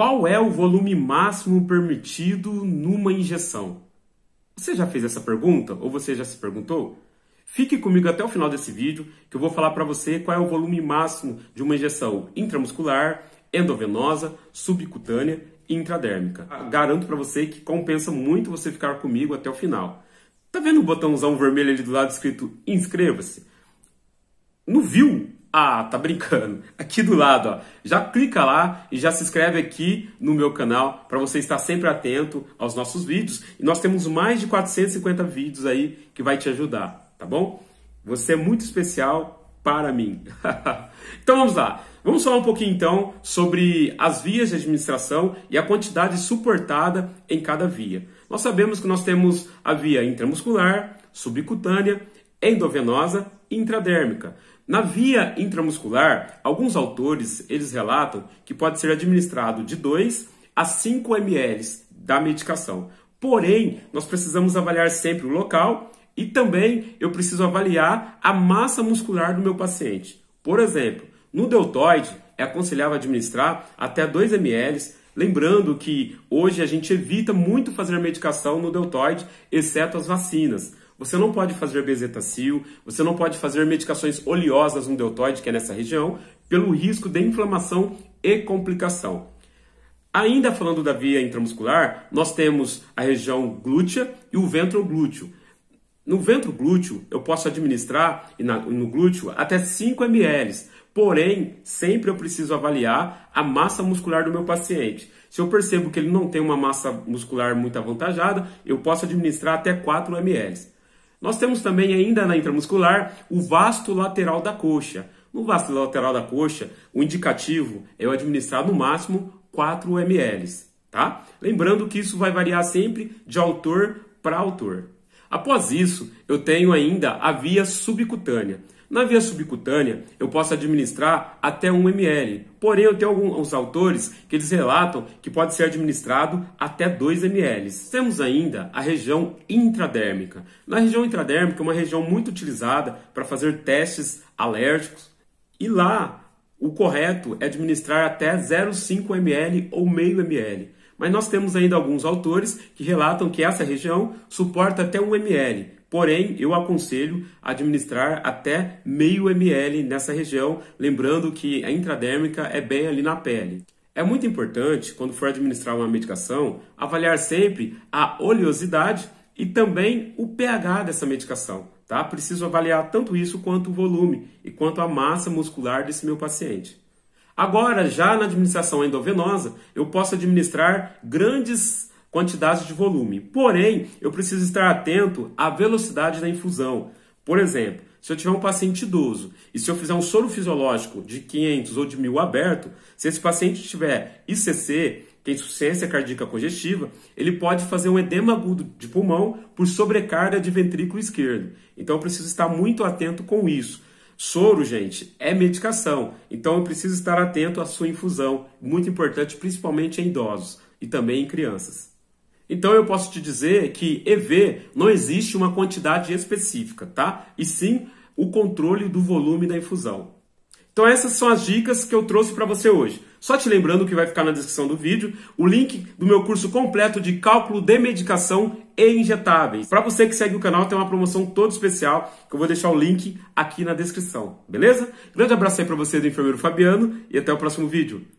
Qual é o volume máximo permitido numa injeção? Você já fez essa pergunta ou você já se perguntou? Fique comigo até o final desse vídeo que eu vou falar para você qual é o volume máximo de uma injeção intramuscular, endovenosa, subcutânea e intradérmica. Ah. Garanto para você que compensa muito você ficar comigo até o final. Tá vendo o botãozão vermelho ali do lado escrito inscreva-se? No viu ah, tá brincando. Aqui do lado, ó. Já clica lá e já se inscreve aqui no meu canal para você estar sempre atento aos nossos vídeos. E nós temos mais de 450 vídeos aí que vai te ajudar, tá bom? Você é muito especial para mim. então vamos lá. Vamos falar um pouquinho então sobre as vias de administração e a quantidade suportada em cada via. Nós sabemos que nós temos a via intramuscular, subcutânea endovenosa e intradérmica. Na via intramuscular, alguns autores eles relatam que pode ser administrado de 2 a 5 ml da medicação. Porém, nós precisamos avaliar sempre o local e também eu preciso avaliar a massa muscular do meu paciente. Por exemplo, no deltoide é aconselhável administrar até 2 ml. Lembrando que hoje a gente evita muito fazer medicação no deltoide, exceto as vacinas. Você não pode fazer bezetacil, você não pode fazer medicações oleosas no deltoide, que é nessa região, pelo risco de inflamação e complicação. Ainda falando da via intramuscular, nós temos a região glútea e o ventroglúteo. No ventroglúteo, eu posso administrar no glúteo até 5 ml, porém, sempre eu preciso avaliar a massa muscular do meu paciente. Se eu percebo que ele não tem uma massa muscular muito avantajada, eu posso administrar até 4 ml. Nós temos também ainda na intramuscular o vasto lateral da coxa. No vasto lateral da coxa, o indicativo é eu administrar no máximo 4 ml, tá? Lembrando que isso vai variar sempre de autor para autor. Após isso, eu tenho ainda a via subcutânea. Na via subcutânea, eu posso administrar até 1 ml. Porém, eu tenho alguns autores que eles relatam que pode ser administrado até 2 ml. Temos ainda a região intradérmica. Na região intradérmica, é uma região muito utilizada para fazer testes alérgicos. E lá, o correto é administrar até 0,5 ml ou meio ml mas nós temos ainda alguns autores que relatam que essa região suporta até 1 ml. Porém, eu aconselho administrar até meio ml nessa região, lembrando que a intradérmica é bem ali na pele. É muito importante, quando for administrar uma medicação, avaliar sempre a oleosidade e também o pH dessa medicação. Tá? Preciso avaliar tanto isso quanto o volume e quanto a massa muscular desse meu paciente. Agora, já na administração endovenosa, eu posso administrar grandes quantidades de volume. Porém, eu preciso estar atento à velocidade da infusão. Por exemplo, se eu tiver um paciente idoso e se eu fizer um soro fisiológico de 500 ou de 1000 aberto, se esse paciente tiver ICC, tem é insuficiência cardíaca congestiva, ele pode fazer um edema agudo de pulmão por sobrecarga de ventrículo esquerdo. Então eu preciso estar muito atento com isso. Soro, gente, é medicação, então eu preciso estar atento à sua infusão, muito importante, principalmente em idosos e também em crianças. Então eu posso te dizer que EV não existe uma quantidade específica, tá? E sim o controle do volume da infusão. Então essas são as dicas que eu trouxe para você hoje. Só te lembrando que vai ficar na descrição do vídeo o link do meu curso completo de cálculo de medicação e injetáveis. Para você que segue o canal, tem uma promoção toda especial que eu vou deixar o link aqui na descrição, beleza? Grande abraço aí para você do enfermeiro Fabiano e até o próximo vídeo.